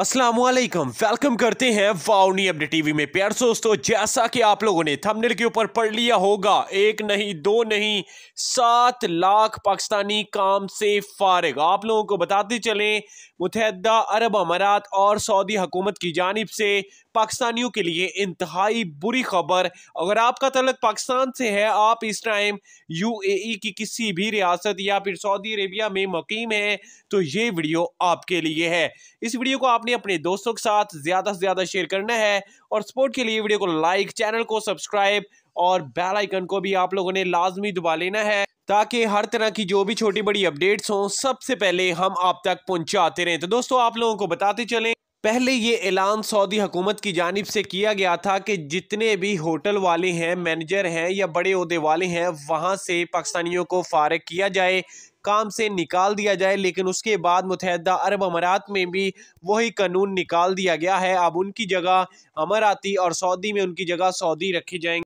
Aslam welcome करते हैं वाउनी update TV में प्यार दोस्तों जैसा कि आप लोगों ने थंबनेल के ऊपर पढ़ लिया होगा एक नहीं दो नहीं सात लाख पाकिस्तानी काम से फारग आप लोगों को बताते चलें मुतहदा अरब अमारात और सऊदी हुकूमत की जानब से पाकिस्तानियों के लिए इंतहाई बुरी खबर अगर आपका तलक पाकिस्तान से है आप इस टाइम यू ए ई की किसी भी रियासत या फिर सऊदी अरेबिया में मुकीम है तो ये वीडियो आपके लिए है इस वीडियो को आप आपने अपने दोस्तों के साथ ज़्यादा से ज़्यादा शेयर करना है और सपोर्ट के लिए वीडियो को लाइक चैनल को सब्सक्राइब और बेल आइकन को भी आप लोगों ने लाजमी दबा लेना है ताकि हर तरह की जो भी छोटी बड़ी अपडेट्स हों सबसे पहले हम आप तक पहुंचाते रहें तो दोस्तों आप लोगों को बताते चलें पहले ये ऐलान सऊदी हुकूमत की जानब से किया गया था कि जितने भी होटल वाले हैं मैनेजर हैं या बड़े अहदे वाले हैं वहाँ से पाकिस्तानियों को फारग किया जाए काम से निकाल दिया जाए लेकिन उसके बाद मुतहदा अरब अमारात में भी वही कानून निकाल दिया गया है अब उनकी जगह अमराती और सऊदी में उनकी जगह सऊदी रखी जाएंगी